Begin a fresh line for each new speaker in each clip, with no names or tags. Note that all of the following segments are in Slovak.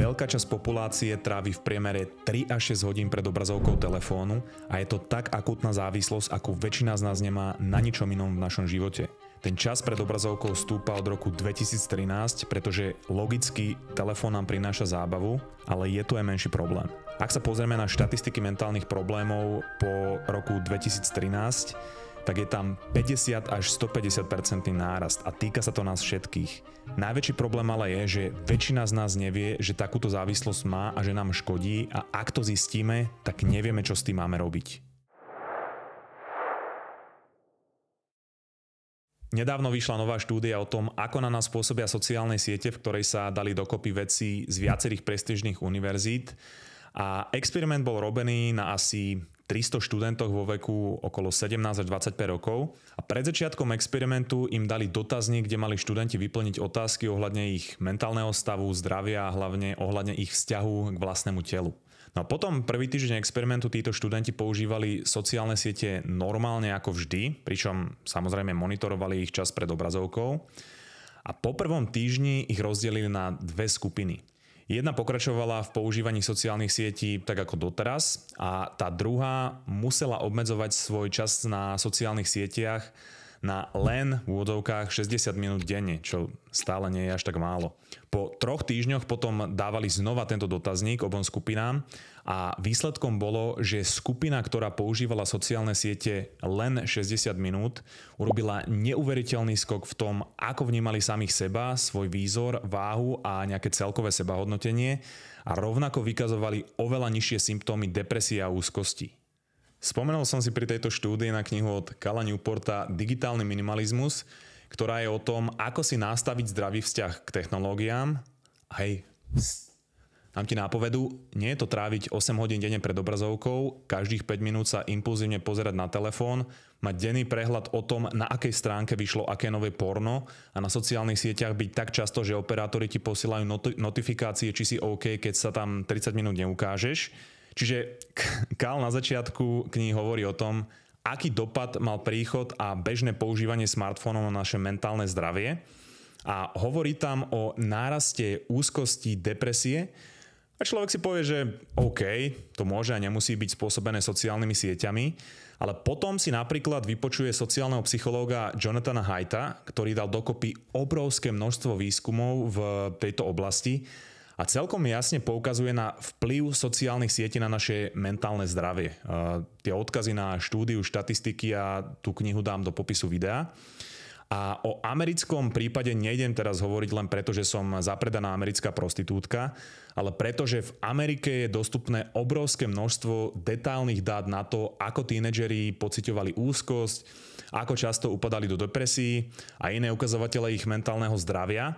Veľká časť populácie trávi v priemere 3 až 6 hodín pred obrazovkou telefónu a je to tak akutná závislosť, ako väčšina z nás nemá na ničom inom v našom živote. Ten čas pred obrazovkou stúpa od roku 2013, pretože logicky telefón nám prináša zábavu, ale je tu aj menší problém. Ak sa pozrieme na štatistiky mentálnych problémov po roku 2013, tak je tam 50 až 150% nárast a týka sa to nás všetkých. Najväčší problém ale je, že väčšina z nás nevie, že takúto závislosť má a že nám škodí a ak to zistíme, tak nevieme, čo s tým máme robiť. Nedávno vyšla nová štúdia o tom, ako na nás pôsobia sociálne siete, v ktorej sa dali dokopy veci z viacerých prestižných univerzít. A experiment bol robený na asi 300 študentoch vo veku okolo 17 až 25 rokov a pred začiatkom experimentu im dali dotazník, kde mali študenti vyplniť otázky ohľadne ich mentálneho stavu, zdravia a hlavne ohľadne ich vzťahu k vlastnému telu. No a potom prvý týždeň experimentu títo študenti používali sociálne siete normálne ako vždy, pričom samozrejme monitorovali ich čas pred obrazovkou. A po prvom týždni ich rozdelili na dve skupiny – Jedna pokračovala v používaní sociálnych sietí tak ako doteraz a tá druhá musela obmedzovať svoj čas na sociálnych sieťach na len v úvodovkách 60 minút denne, čo stále nie je až tak málo. Po troch týždňoch potom dávali znova tento dotazník obom skupinám a výsledkom bolo, že skupina, ktorá používala sociálne siete len 60 minút, urobila neuveriteľný skok v tom, ako vnímali samých seba, svoj výzor, váhu a nejaké celkové sebahodnotenie a rovnako vykazovali oveľa nižšie symptómy depresie a úzkosti. Spomenul som si pri tejto štúdii na knihu od Kala Newporta Digitálny minimalizmus, ktorá je o tom, ako si nastaviť zdravý vzťah k technológiám. Hej, tam ti nápovedu, nie je to tráviť 8 hodín denne pred obrazovkou, každých 5 minút sa impulzívne pozerať na telefón, mať denný prehľad o tom, na akej stránke vyšlo aké nové porno a na sociálnych sieťach byť tak často, že operátori ti posielajú notifikácie, či si OK, keď sa tam 30 minút neukážeš Čiže Kal na začiatku knihy hovorí o tom, aký dopad mal príchod a bežné používanie smartfónov na naše mentálne zdravie a hovorí tam o náraste úzkosti, depresie a človek si povie, že OK, to môže a nemusí byť spôsobené sociálnymi sieťami, ale potom si napríklad vypočuje sociálneho psychológa Jonathana Hajta, ktorý dal dokopy obrovské množstvo výskumov v tejto oblasti a celkom jasne poukazuje na vplyv sociálnych sietí na naše mentálne zdravie. E, tie odkazy na štúdiu štatistiky a tú knihu dám do popisu videa. A o americkom prípade nejdem teraz hovoriť len preto, že som zapredaná americká prostitútka, ale preto, že v Amerike je dostupné obrovské množstvo detailných dát na to, ako tínedžeri pociťovali úzkosť, ako často upadali do depresí a iné ukazovatele ich mentálneho zdravia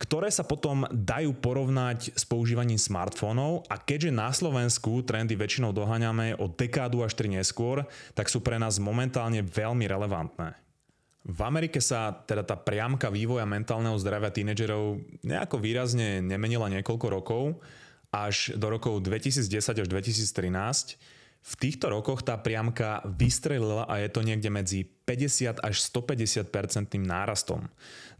ktoré sa potom dajú porovnať s používaním smartfónov a keďže na Slovensku trendy väčšinou doháňame o dekádu až tri neskôr, tak sú pre nás momentálne veľmi relevantné. V Amerike sa teda tá priamka vývoja mentálneho zdravia tínedžerov nejako výrazne nemenila niekoľko rokov, až do rokov 2010 až 2013, v týchto rokoch tá priamka vystrelila a je to niekde medzi 50 až 150 percentným nárastom.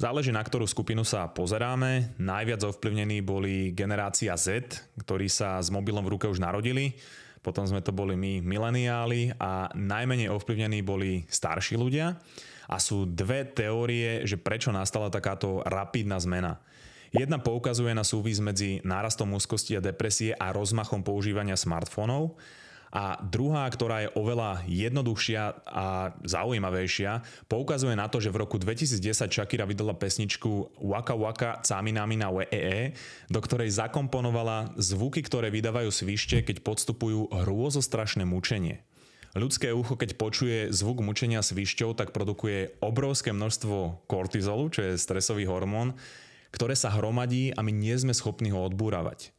Záleží na ktorú skupinu sa pozeráme. Najviac ovplyvnení boli generácia Z, ktorí sa s mobilom v ruke už narodili. Potom sme to boli my, mileniáli a najmenej ovplyvnení boli starší ľudia. A sú dve teórie, že prečo nastala takáto rapidná zmena. Jedna poukazuje na súvis medzi nárastom úzkosti a depresie a rozmachom používania smartfónov a druhá, ktorá je oveľa jednoduchšia a zaujímavejšia, poukazuje na to, že v roku 2010 Shakira vydala pesničku Waka Waka na Wee, e, do ktorej zakomponovala zvuky, ktoré vydávajú svište, keď podstupujú hrôzostrašné mučenie. Ľudské ucho, keď počuje zvuk mučenia svišťou, tak produkuje obrovské množstvo kortizolu, čo je stresový hormón, ktoré sa hromadí a my nie sme schopní ho odbúravať.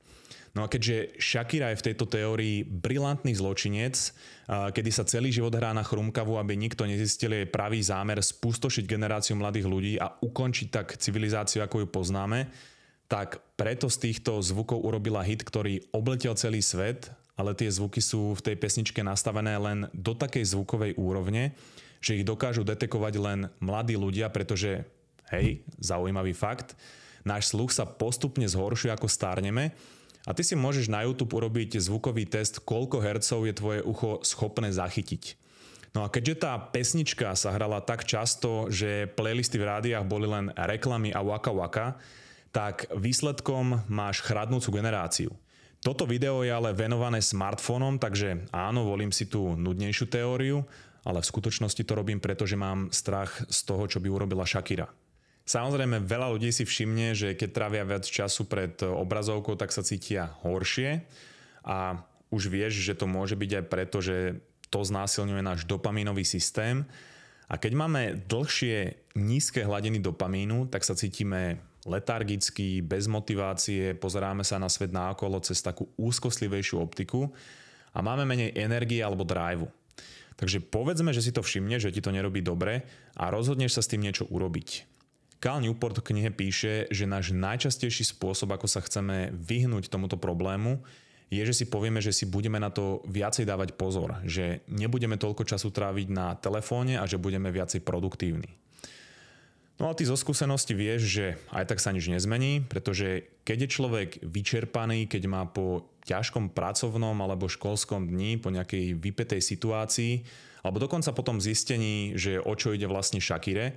No a keďže Shakira je v tejto teórii brilantný zločinec, kedy sa celý život hrá na chrumkavu, aby nikto nezistil jej pravý zámer spustošiť generáciu mladých ľudí a ukončiť tak civilizáciu, ako ju poznáme, tak preto z týchto zvukov urobila hit, ktorý obletel celý svet, ale tie zvuky sú v tej pesničke nastavené len do takej zvukovej úrovne, že ich dokážu detekovať len mladí ľudia, pretože, hej, zaujímavý fakt, náš sluch sa postupne zhoršuje, ako stárneme a ty si môžeš na YouTube urobiť zvukový test, koľko hercov je tvoje ucho schopné zachytiť. No a keďže tá pesnička sa hrala tak často, že playlisty v rádiách boli len reklamy a waka waka, tak výsledkom máš chradnúcu generáciu. Toto video je ale venované smartfónom, takže áno, volím si tú nudnejšiu teóriu, ale v skutočnosti to robím, pretože mám strach z toho, čo by urobila Shakira. Samozrejme, veľa ľudí si všimne, že keď trávia viac času pred obrazovkou, tak sa cítia horšie a už vieš, že to môže byť aj preto, že to znásilňuje náš dopamínový systém a keď máme dlhšie nízke hladiny dopamínu, tak sa cítime letargicky, bez motivácie, pozeráme sa na svet naokolo cez takú úzkoslivejšiu optiku a máme menej energie alebo driveu. Takže povedzme, že si to všimne, že ti to nerobí dobre a rozhodneš sa s tým niečo urobiť. Karl Newport v knihe píše, že náš najčastejší spôsob, ako sa chceme vyhnúť tomuto problému, je, že si povieme, že si budeme na to viacej dávať pozor, že nebudeme toľko času tráviť na telefóne a že budeme viacej produktívni. No a ty zo skúsenosti vieš, že aj tak sa nič nezmení, pretože keď je človek vyčerpaný, keď má po ťažkom pracovnom alebo školskom dni, po nejakej vypetej situácii, alebo dokonca potom zistení, že o čo ide vlastne Shakire,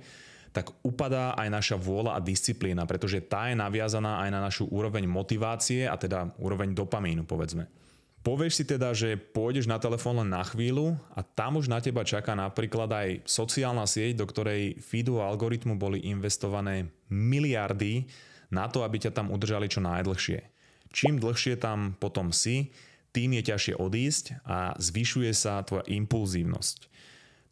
tak upadá aj naša vôľa a disciplína, pretože tá je naviazaná aj na našu úroveň motivácie a teda úroveň dopamínu, povedzme. Povieš si teda, že pôjdeš na telefón len na chvíľu a tam už na teba čaká napríklad aj sociálna sieť, do ktorej feedu a algoritmu boli investované miliardy na to, aby ťa tam udržali čo najdlhšie. Čím dlhšie tam potom si, tým je ťažšie odísť a zvyšuje sa tvoja impulzívnosť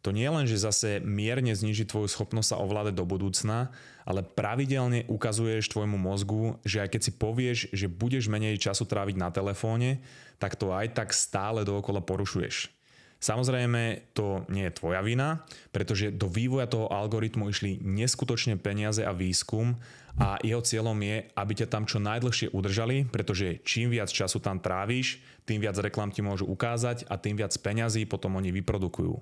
to nie len, že zase mierne zniží tvoju schopnosť sa ovládať do budúcna, ale pravidelne ukazuješ tvojmu mozgu, že aj keď si povieš, že budeš menej času tráviť na telefóne, tak to aj tak stále dookola porušuješ. Samozrejme, to nie je tvoja vina, pretože do vývoja toho algoritmu išli neskutočne peniaze a výskum a jeho cieľom je, aby ťa tam čo najdlhšie udržali, pretože čím viac času tam tráviš, tým viac reklam ti môžu ukázať a tým viac peňazí potom oni vyprodukujú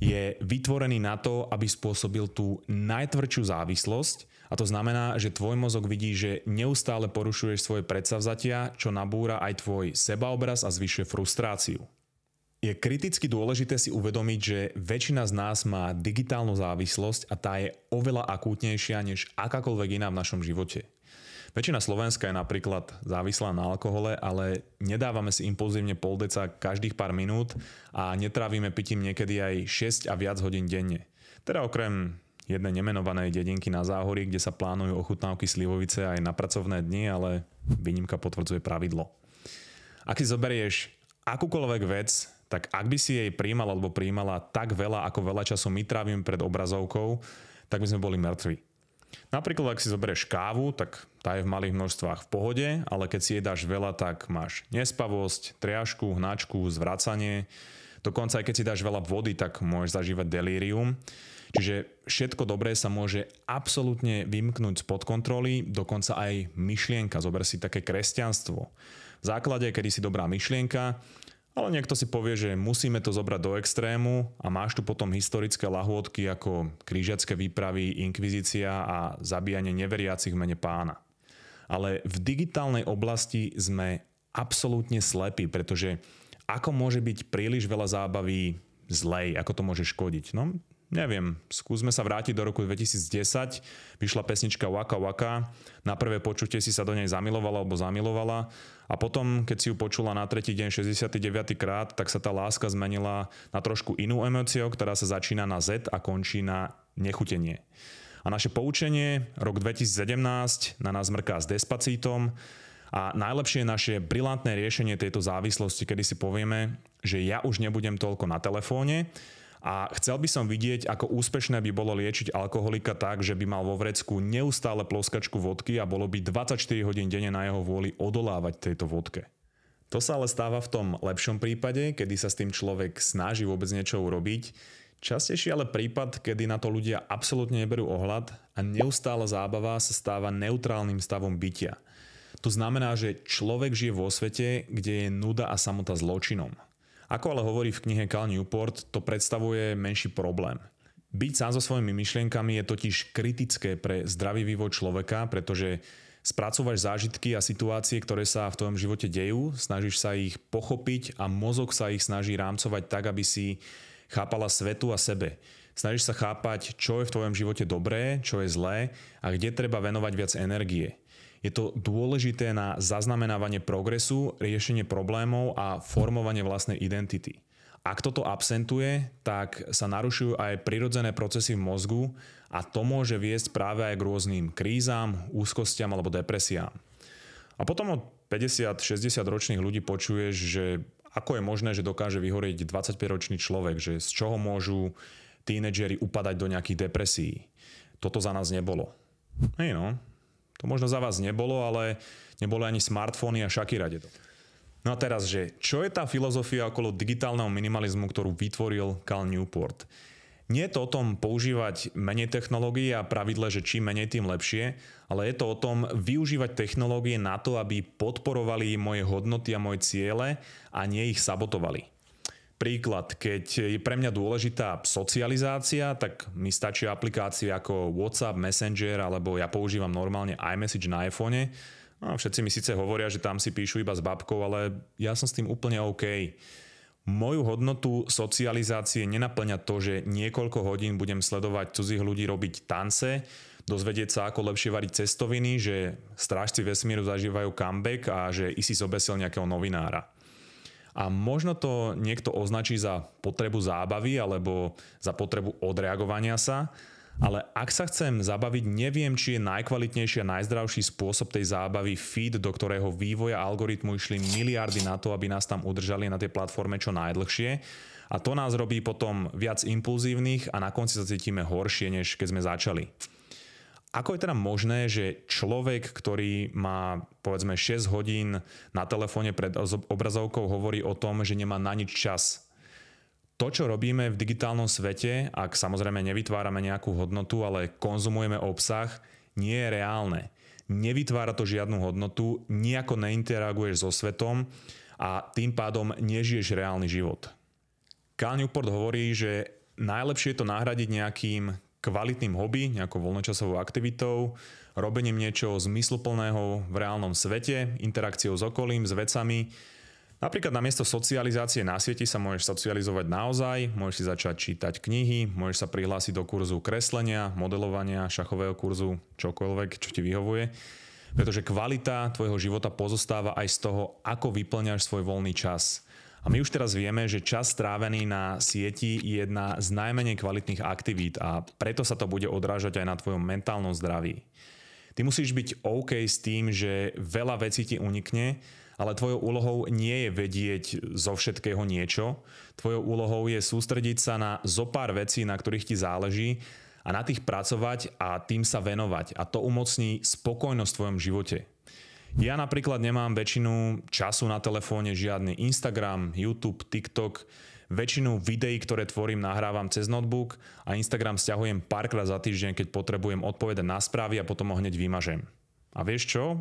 je vytvorený na to, aby spôsobil tú najtvrdšiu závislosť a to znamená, že tvoj mozog vidí, že neustále porušuješ svoje predsavzatia, čo nabúra aj tvoj sebaobraz a zvyšuje frustráciu. Je kriticky dôležité si uvedomiť, že väčšina z nás má digitálnu závislosť a tá je oveľa akútnejšia než akákoľvek iná v našom živote. Väčšina Slovenska je napríklad závislá na alkohole, ale nedávame si impulzívne pol deca každých pár minút a netrávime pitím niekedy aj 6 a viac hodín denne. Teda okrem jednej nemenovanej dedinky na Záhorí, kde sa plánujú ochutnávky slivovice aj na pracovné dni, ale výnimka potvrdzuje pravidlo. Ak si zoberieš akúkoľvek vec, tak ak by si jej príjmal alebo príjmala tak veľa, ako veľa času my trávim pred obrazovkou, tak by sme boli mŕtvi. Napríklad, ak si zoberieš kávu, tak tá je v malých množstvách v pohode, ale keď si jej dáš veľa, tak máš nespavosť, triašku, hnačku, zvracanie. Dokonca aj keď si dáš veľa vody, tak môžeš zažívať delírium. Čiže všetko dobré sa môže absolútne vymknúť spod kontroly, dokonca aj myšlienka. Zober si také kresťanstvo. V základe, kedy si dobrá myšlienka, ale niekto si povie, že musíme to zobrať do extrému a máš tu potom historické lahôdky ako krížiacké výpravy, inkvizícia a zabíjanie neveriacich v mene pána. Ale v digitálnej oblasti sme absolútne slepí, pretože ako môže byť príliš veľa zábavy zlej, ako to môže škodiť? No, neviem, skúsme sa vrátiť do roku 2010, vyšla pesnička Waka Waka, na prvé počutie si sa do nej zamilovala alebo zamilovala a potom, keď si ju počula na tretí deň 69. krát, tak sa tá láska zmenila na trošku inú emóciu, ktorá sa začína na Z a končí na nechutenie. A naše poučenie, rok 2017, na nás mrká s Despacítom, a najlepšie je naše brilantné riešenie tejto závislosti, kedy si povieme, že ja už nebudem toľko na telefóne a chcel by som vidieť, ako úspešné by bolo liečiť alkoholika tak, že by mal vo vrecku neustále ploskačku vodky a bolo by 24 hodín denne na jeho vôli odolávať tejto vodke. To sa ale stáva v tom lepšom prípade, kedy sa s tým človek snaží vôbec niečo urobiť, Častejší ale prípad, kedy na to ľudia absolútne neberú ohľad a neustála zábava sa stáva neutrálnym stavom bytia. To znamená, že človek žije vo svete, kde je nuda a samota zločinom. Ako ale hovorí v knihe Cal Newport, to predstavuje menší problém. Byť sám so svojimi myšlienkami je totiž kritické pre zdravý vývoj človeka, pretože Spracúvaš zážitky a situácie, ktoré sa v tvojom živote dejú, snažíš sa ich pochopiť a mozog sa ich snaží rámcovať tak, aby si chápala svetu a sebe. Snažíš sa chápať, čo je v tvojom živote dobré, čo je zlé a kde treba venovať viac energie. Je to dôležité na zaznamenávanie progresu, riešenie problémov a formovanie vlastnej identity. Ak toto absentuje, tak sa narušujú aj prirodzené procesy v mozgu a to môže viesť práve aj k rôznym krízam, úzkostiam alebo depresiám. A potom od 50-60 ročných ľudí počuješ, že ako je možné, že dokáže vyhorieť 25-ročný človek, že z čoho môžu tínedžeri upadať do nejakých depresí. Toto za nás nebolo. Hej no, to možno za vás nebolo, ale neboli ani smartfóny a Shakira dedo. No a teraz, že čo je tá filozofia okolo digitálneho minimalizmu, ktorú vytvoril Cal Newport? Nie je to o tom používať menej technológií a pravidle, že čím menej, tým lepšie, ale je to o tom využívať technológie na to, aby podporovali moje hodnoty a moje ciele a nie ich sabotovali. Príklad, keď je pre mňa dôležitá socializácia, tak mi stačí aplikácie ako WhatsApp, Messenger, alebo ja používam normálne iMessage na iPhone. A no, všetci mi síce hovoria, že tam si píšu iba s babkou, ale ja som s tým úplne OK. Moju hodnotu socializácie nenaplňa to, že niekoľko hodín budem sledovať cudzích ľudí robiť tance, dozvedieť sa, ako lepšie variť cestoviny, že strážci vesmíru zažívajú comeback a že si zobesil nejakého novinára a možno to niekto označí za potrebu zábavy alebo za potrebu odreagovania sa, ale ak sa chcem zabaviť, neviem, či je najkvalitnejší a najzdravší spôsob tej zábavy feed, do ktorého vývoja algoritmu išli miliardy na to, aby nás tam udržali na tej platforme čo najdlhšie. A to nás robí potom viac impulzívnych a na konci sa cítime horšie, než keď sme začali. Ako je teda možné, že človek, ktorý má povedzme 6 hodín na telefóne pred obrazovkou, hovorí o tom, že nemá na nič čas? To, čo robíme v digitálnom svete, ak samozrejme nevytvárame nejakú hodnotu, ale konzumujeme obsah, nie je reálne. Nevytvára to žiadnu hodnotu, nejako neinteraguješ so svetom a tým pádom nežiješ reálny život. Cal Newport hovorí, že najlepšie je to nahradiť nejakým kvalitným hobby, nejakou voľnočasovou aktivitou, robením niečoho zmysluplného v reálnom svete, interakciou s okolím, s vecami. Napríklad na miesto socializácie na sieti sa môžeš socializovať naozaj, môžeš si začať čítať knihy, môžeš sa prihlásiť do kurzu kreslenia, modelovania, šachového kurzu, čokoľvek, čo ti vyhovuje. Pretože kvalita tvojho života pozostáva aj z toho, ako vyplňaš svoj voľný čas – a my už teraz vieme, že čas strávený na sieti je jedna z najmenej kvalitných aktivít a preto sa to bude odrážať aj na tvojom mentálnom zdraví. Ty musíš byť OK s tým, že veľa vecí ti unikne, ale tvojou úlohou nie je vedieť zo všetkého niečo. Tvojou úlohou je sústrediť sa na zo pár vecí, na ktorých ti záleží a na tých pracovať a tým sa venovať. A to umocní spokojnosť v tvojom živote. Ja napríklad nemám väčšinu času na telefóne žiadny Instagram, YouTube, TikTok. Väčšinu videí, ktoré tvorím, nahrávam cez notebook a Instagram stiahujem párkrát za týždeň, keď potrebujem odpovedať na správy a potom ho hneď vymažem. A vieš čo?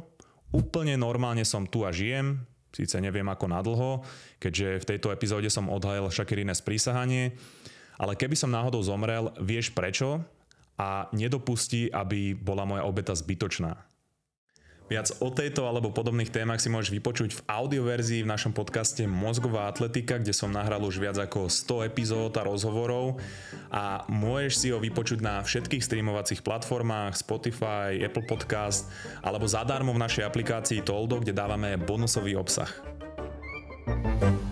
Úplne normálne som tu a žijem, síce neviem ako nadlho, keďže v tejto epizóde som odhalil Shakirine sprísahanie, ale keby som náhodou zomrel, vieš prečo? A nedopustí, aby bola moja obeta zbytočná. Viac o tejto alebo podobných témach si môžeš vypočuť v audioverzii v našom podcaste Mozgová atletika, kde som nahral už viac ako 100 epizód a rozhovorov a môžeš si ho vypočuť na všetkých streamovacích platformách Spotify, Apple Podcast alebo zadarmo v našej aplikácii Toldo, kde dávame bonusový obsah. thank you